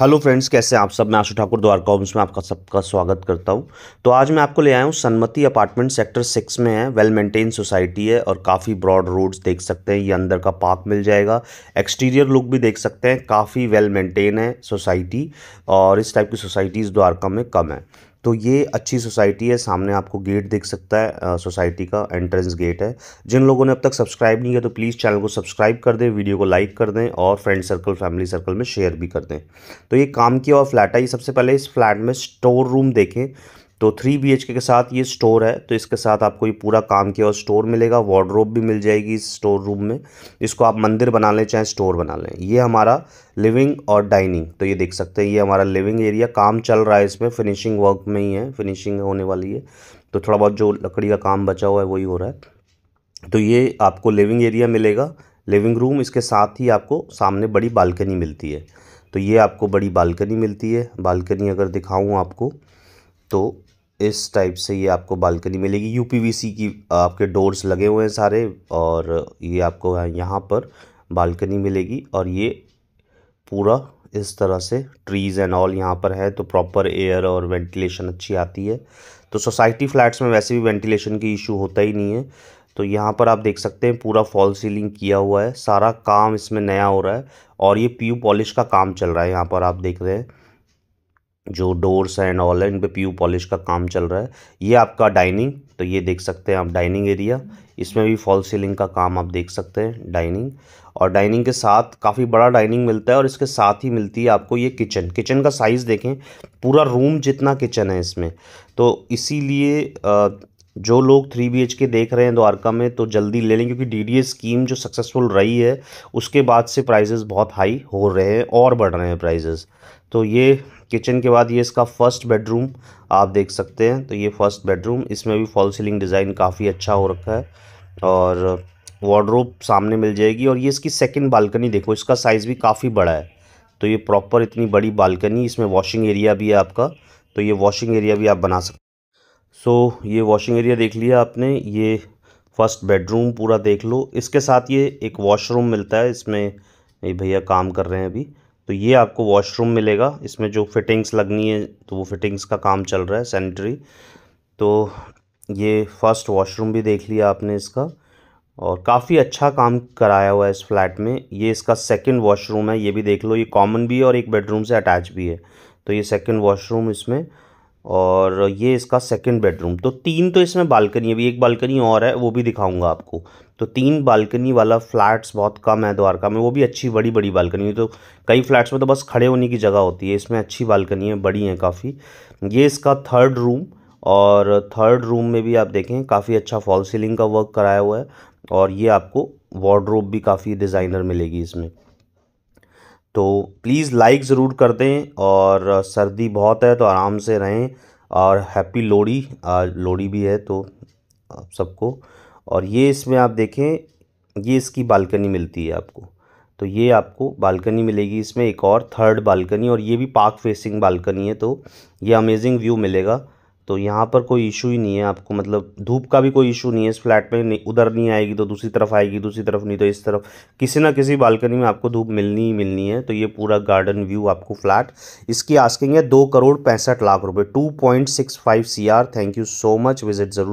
hello friends कैसे हैं आप सब मैं आशु ठाकुर द्वारका होम्स में आपका सबका स्वागत करता हूं तो आज मैं आपको ले आया हूं सनमति अपार्टमेंट सेक्टर सिक्स में है वेल मेंटेन सोसाइटी है और काफ़ी ब्रॉड रोड्स देख सकते हैं ये अंदर का पार्क मिल जाएगा एक्सटीरियर लुक भी देख सकते हैं काफ़ी वेल मेंटेन है सोसाइटी और इस टाइप की सोसाइटीज़ द्वारका में कम है तो ये अच्छी सोसाइटी है सामने आपको गेट देख सकता है सोसाइटी का एंट्रेंस गेट है जिन लोगों ने अब तक सब्सक्राइब नहीं किया तो प्लीज़ चैनल को सब्सक्राइब कर दें वीडियो को लाइक कर दें और फ्रेंड सर्कल फैमिली सर्कल में शेयर भी कर दें तो ये काम किया हुआ फ्लैट है ये सबसे पहले इस फ्लैट में स्टोर रूम देखें तो थ्री बी के साथ ये स्टोर है तो इसके साथ आपको ये पूरा काम किया और स्टोर मिलेगा वार्ड्रोब भी मिल जाएगी इस स्टोर रूम में इसको आप मंदिर बना लें चाहे स्टोर बना लें ये हमारा लिविंग और डाइनिंग तो ये देख सकते हैं ये हमारा लिविंग एरिया काम चल रहा है इसमें फिनिशिंग वर्क में ही है फिनिशिंग होने वाली है तो थोड़ा बहुत जो लकड़ी का काम बचा हुआ है वही हो रहा है तो ये आपको लिविंग एरिया मिलेगा लिविंग रूम इसके साथ ही आपको सामने बड़ी बालकनी मिलती है तो ये आपको बड़ी बालकनी मिलती है बालकनी अगर दिखाऊँ आपको तो इस टाइप से ये आपको बालकनी मिलेगी यू की आपके डोर्स लगे हुए हैं सारे और ये आपको यहाँ पर बालकनी मिलेगी और ये पूरा इस तरह से ट्रीज़ एंड ऑल यहाँ पर है तो प्रॉपर एयर और वेंटिलेशन अच्छी आती है तो सोसाइटी फ्लैट्स में वैसे भी वेंटिलेशन की इशू होता ही नहीं है तो यहाँ पर आप देख सकते हैं पूरा फॉल सीलिंग किया हुआ है सारा काम इसमें नया हो रहा है और ये पी पॉलिश का काम चल रहा है यहाँ पर आप देख रहे हैं जो डोर्स एंड ऑल है इन पे पीयू पॉलिश का काम चल रहा है ये आपका डाइनिंग तो ये देख सकते हैं आप डाइनिंग एरिया इसमें भी फॉल सीलिंग का काम आप देख सकते हैं डाइनिंग और डाइनिंग के साथ काफ़ी बड़ा डाइनिंग मिलता है और इसके साथ ही मिलती है आपको ये किचन किचन का साइज़ देखें पूरा रूम जितना किचन है इसमें तो इसीलिए जो लोग थ्री बी के देख रहे हैं द्वारका में तो जल्दी ले लें क्योंकि डी स्कीम जो सक्सेसफुल रही है उसके बाद से प्राइजेज़ बहुत हाई हो रहे हैं और बढ़ रहे हैं प्राइजेज़ तो ये किचन के बाद ये इसका फर्स्ट बेडरूम आप देख सकते हैं तो ये फर्स्ट बेडरूम इसमें भी फॉल सीलिंग डिज़ाइन काफ़ी अच्छा हो रखा है और वार्ड्रोब सामने मिल जाएगी और ये इसकी सेकंड बालकनी देखो इसका साइज़ भी काफ़ी बड़ा है तो ये प्रॉपर इतनी बड़ी बालकनी इसमें वॉशिंग एरिया भी है आपका तो ये वॉशिंग एरिया भी आप बना सकते सो so, ये वॉशिंग एरिया देख लिया आपने ये फर्स्ट बेडरूम पूरा देख लो इसके साथ ये एक वॉशरूम मिलता है इसमें ये भैया काम कर रहे हैं अभी तो ये आपको वॉशरूम मिलेगा इसमें जो फिटिंग्स लगनी है तो वो फिटिंग्स का काम चल रहा है सैनिटरी तो ये फर्स्ट वॉशरूम भी देख लिया आपने इसका और काफ़ी अच्छा काम कराया हुआ है इस फ्लैट में ये इसका सेकंड वॉशरूम है ये भी देख लो ये कॉमन भी है और एक बेडरूम से अटैच भी है तो ये सेकंड वॉशरूम इसमें और ये इसका सेकंड बेडरूम तो तीन तो इसमें बालकनी अभी एक बालकनी और है वो भी दिखाऊंगा आपको तो तीन बालकनी वाला फ्लैट्स बहुत कम है द्वारका में वो भी अच्छी बड़ी बड़ी बालकनी तो कई फ्लैट्स में तो बस खड़े होने की जगह होती है इसमें अच्छी बालकनी है बड़ी हैं काफ़ी ये इसका थर्ड रूम और थर्ड रूम में भी आप देखें काफ़ी अच्छा फॉल सीलिंग का वर्क कराया हुआ है और ये आपको वार्ड्रोब भी काफ़ी डिज़ाइनर मिलेगी इसमें तो प्लीज़ लाइक ज़रूर कर दें और सर्दी बहुत है तो आराम से रहें और हैप्पी लोहड़ी लोहड़ी भी है तो आप सबको और ये इसमें आप देखें ये इसकी बालकनी मिलती है आपको तो ये आपको बालकनी मिलेगी इसमें एक और थर्ड बालकनी और ये भी पार्क फेसिंग बालकनी है तो ये अमेजिंग व्यू मिलेगा तो यहाँ पर कोई इशू ही नहीं है आपको मतलब धूप का भी कोई इशू नहीं है इस फ्लैट में नहीं उधर नहीं आएगी तो दूसरी तरफ आएगी दूसरी तरफ नहीं तो इस तरफ किसी ना किसी बालकनी में आपको धूप मिलनी ही मिलनी है तो ये पूरा गार्डन व्यू आपको फ्लैट इसकी आस्किंग है दो करोड़ पैंसठ लाख रुपए two point six five C R thank you so much visit ज़रूर